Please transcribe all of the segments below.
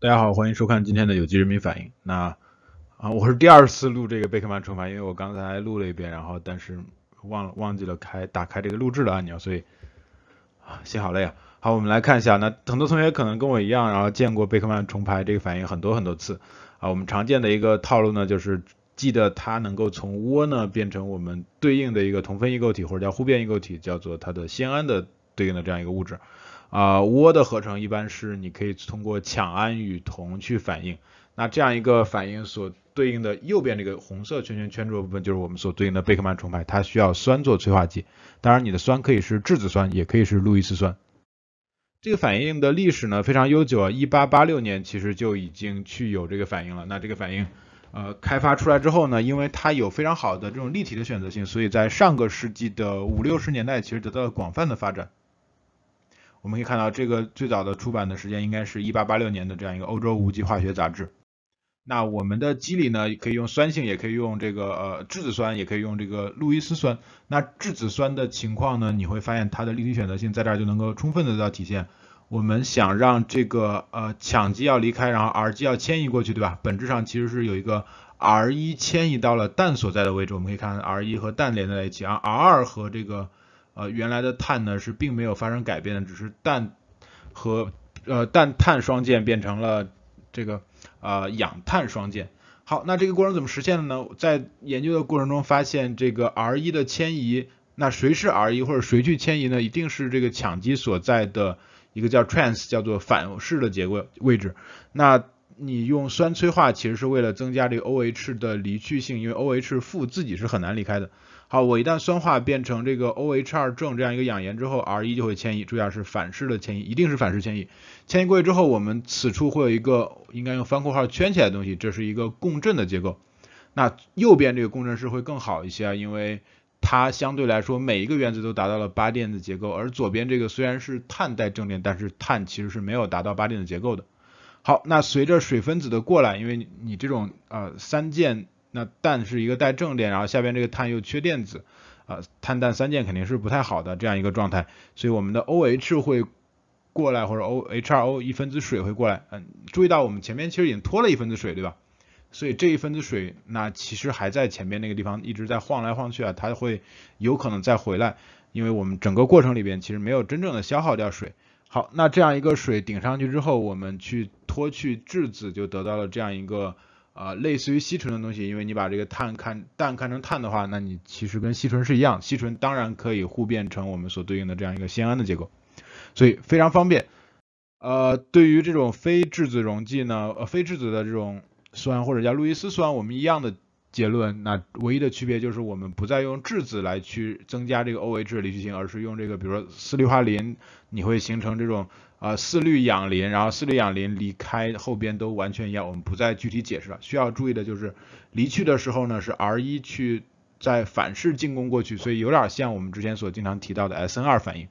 大家好，欢迎收看今天的有机人民反应。那啊，我是第二次录这个贝克曼重排，因为我刚才录了一遍，然后但是忘了忘记了开打开这个录制的按钮，所以。写好累啊！好，我们来看一下，那很多同学可能跟我一样，然后见过贝克曼重排这个反应很多很多次啊。我们常见的一个套路呢，就是记得它能够从窝呢变成我们对应的一个同分异构体或者叫互变异构体，叫做它的酰胺的对应的这样一个物质啊。窝的合成一般是你可以通过羟胺与铜去反应，那这样一个反应所。对应的右边这个红色圈圈圈住的部分就是我们所对应的贝克曼重排，它需要酸做催化剂，当然你的酸可以是质子酸，也可以是路易斯酸。这个反应的历史呢非常悠久啊，1886年其实就已经去有这个反应了。那这个反应，呃，开发出来之后呢，因为它有非常好的这种立体的选择性，所以在上个世纪的五六十年代其实得到了广泛的发展。我们可以看到这个最早的出版的时间应该是1886年的这样一个欧洲无机化学杂志。那我们的机理呢，可以用酸性，也可以用这个呃质子酸，也可以用这个路易斯酸。那质子酸的情况呢，你会发现它的立体选择性在这儿就能够充分的得到体现。我们想让这个呃羟基要离开，然后 R 基要迁移过去，对吧？本质上其实是有一个 R 一迁移到了氮所在的位置。我们可以看 R 一和氮连在一起，而 R 二和这个呃原来的碳呢是并没有发生改变的，只是氮和呃氮碳双键变成了。这个呃氧碳双键，好，那这个过程怎么实现的呢？在研究的过程中发现，这个 R 一的迁移，那谁是 R 一或者谁去迁移呢？一定是这个羟基所在的一个叫 trans，叫做反式的结构位置。那你用酸催化其实是为了增加这个 OH 的离去性，因为 OH 负自己是很难离开的。好，我一旦酸化变成这个 OH2 正这样一个氧盐之后，R1 就会迁移，注意啊是反式的迁移，一定是反式迁移。迁移过去之后，我们此处会有一个应该用方括号圈起来的东西，这是一个共振的结构。那右边这个共振式会更好一些，因为它相对来说每一个原子都达到了八电子结构，而左边这个虽然是碳带正电，但是碳其实是没有达到八电子结构的。好，那随着水分子的过来，因为你这种呃三键，那氮是一个带正电，然后下边这个碳又缺电子，啊，碳氮三键肯定是不太好的这样一个状态，所以我们的 O H 会过来或者 O H2O 一分子水会过来，嗯，注意到我们前面其实已经脱了一分子水，对吧？所以这一分子水那其实还在前面那个地方一直在晃来晃去啊，它会有可能再回来，因为我们整个过程里边其实没有真正的消耗掉水。好，那这样一个水顶上去之后，我们去。脱去质子就得到了这样一个，呃，类似于烯醇的东西。因为你把这个碳看氮看成碳的话，那你其实跟烯醇是一样。烯醇当然可以互变成我们所对应的这样一个酰胺的结构，所以非常方便。呃，对于这种非质子溶剂呢，呃，非质子的这种酸或者叫路易斯酸，我们一样的结论。那唯一的区别就是我们不再用质子来去增加这个 OH 的离去性，而是用这个，比如说四氯化磷，你会形成这种。呃，四氯氧磷，然后四氯氧磷离开后边都完全一样，我们不再具体解释了。需要注意的就是，离去的时候呢是 R 一去，在反式进攻过去，所以有点像我们之前所经常提到的 S N 二反应。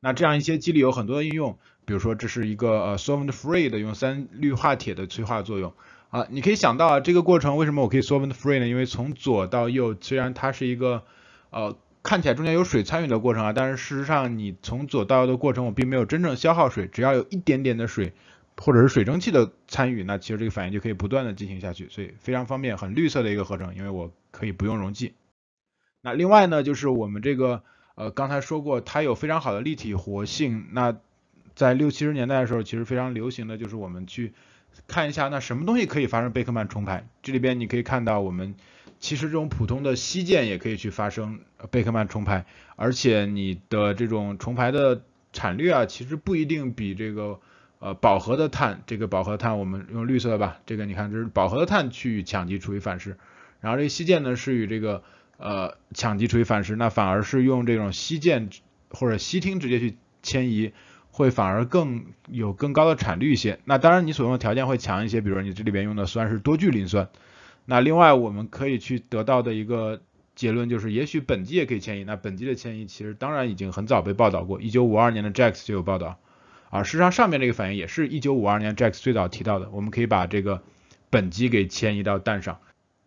那这样一些机理有很多应用，比如说这是一个呃 solvent free 的，用三氯化铁的催化作用啊，你可以想到啊这个过程为什么我可以 solvent free 呢？因为从左到右虽然它是一个呃。看起来中间有水参与的过程啊，但是事实上你从左到右的过程，我并没有真正消耗水，只要有一点点的水或者是水蒸气的参与，那其实这个反应就可以不断的进行下去，所以非常方便，很绿色的一个合成，因为我可以不用溶剂。那另外呢，就是我们这个呃刚才说过，它有非常好的立体活性。那在六七十年代的时候，其实非常流行的就是我们去。看一下，那什么东西可以发生贝克曼重排？这里边你可以看到，我们其实这种普通的烯键也可以去发生贝克曼重排，而且你的这种重排的产率啊，其实不一定比这个呃饱和的碳，这个饱和碳我们用绿色吧，这个你看这是饱和的碳去羟基除以反式，然后这烯键呢是与这个呃羟基除以反式，那反而是用这种烯键或者烯烃直接去迁移。会反而更有更高的产率一些，那当然你所用的条件会强一些，比如说你这里边用的酸是多聚磷酸。那另外我们可以去得到的一个结论就是，也许苯基也可以迁移。那苯基的迁移其实当然已经很早被报道过，一九五二年的 Jacks 就有报道啊。实际上上面这个反应也是一九五二年 Jacks 最早提到的。我们可以把这个苯基给迁移到氮上。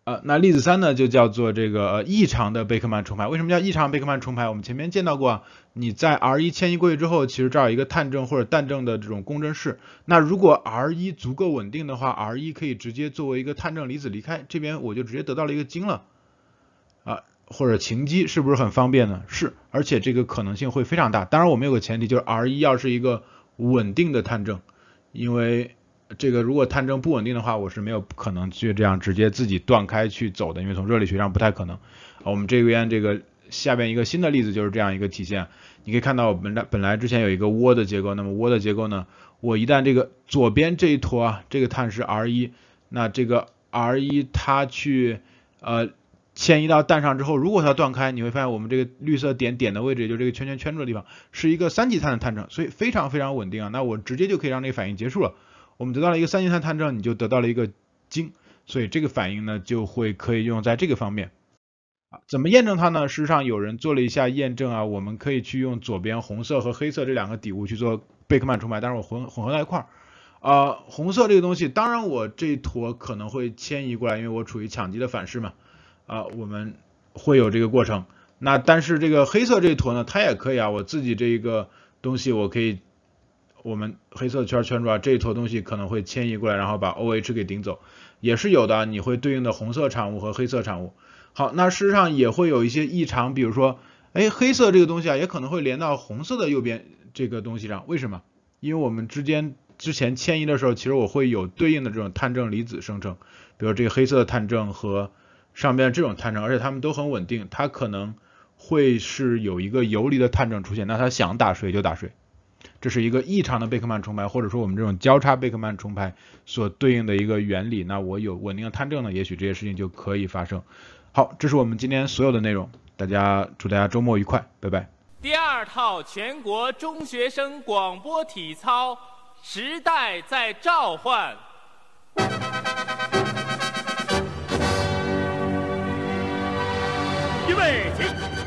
呃，那例子三呢，就叫做这个呃异常的贝克曼重排。为什么叫异常贝克曼重排？我们前面见到过，啊，你在 R 一迁移过去之后，其实这儿有一个碳正或者氮正的这种共振式。那如果 R 一足够稳定的话，R 一可以直接作为一个碳正离子离开，这边我就直接得到了一个晶了啊，或者晴基，是不是很方便呢？是，而且这个可能性会非常大。当然我们有个前提就是 R 一要是一个稳定的碳正，因为。这个如果探针不稳定的话，我是没有可能去这样直接自己断开去走的，因为从热力学上不太可能。啊，我们这边这个下边一个新的例子就是这样一个体现。你可以看到们的，本来之前有一个窝的结构，那么窝的结构呢，我一旦这个左边这一坨啊，这个碳是 R1，那这个 R1 它去呃迁移到氮上之后，如果它断开，你会发现我们这个绿色点点的位置，就这个圈圈圈住的地方，是一个三级碳的碳正，所以非常非常稳定啊。那我直接就可以让这个反应结束了。我们得到了一个三氢碳碳正，你就得到了一个晶，所以这个反应呢就会可以用在这个方面啊。怎么验证它呢？事实上有人做了一下验证啊。我们可以去用左边红色和黑色这两个底物去做贝克曼重排，但是我混混合在一块儿啊。红色这个东西，当然我这一坨可能会迁移过来，因为我处于羟基的反式嘛啊。我们会有这个过程。那但是这个黑色这一坨呢，它也可以啊。我自己这一个东西我可以。我们黑色圈圈出来这一坨东西可能会迁移过来，然后把 OH 给顶走，也是有的，你会对应的红色产物和黑色产物。好，那事实上也会有一些异常，比如说，哎，黑色这个东西啊，也可能会连到红色的右边这个东西上，为什么？因为我们之间之前迁移的时候，其实我会有对应的这种碳正离子生成，比如这个黑色的碳正和上边这种碳正，而且它们都很稳定，它可能会是有一个游离的碳正出现，那它想打谁就打谁。这是一个异常的贝克曼重拍，或者说我们这种交叉贝克曼重拍所对应的一个原理。那我有稳定的探证呢，也许这些事情就可以发生。好，这是我们今天所有的内容。大家祝大家周末愉快，拜拜。第二套全国中学生广播体操，时代在召唤。预备起。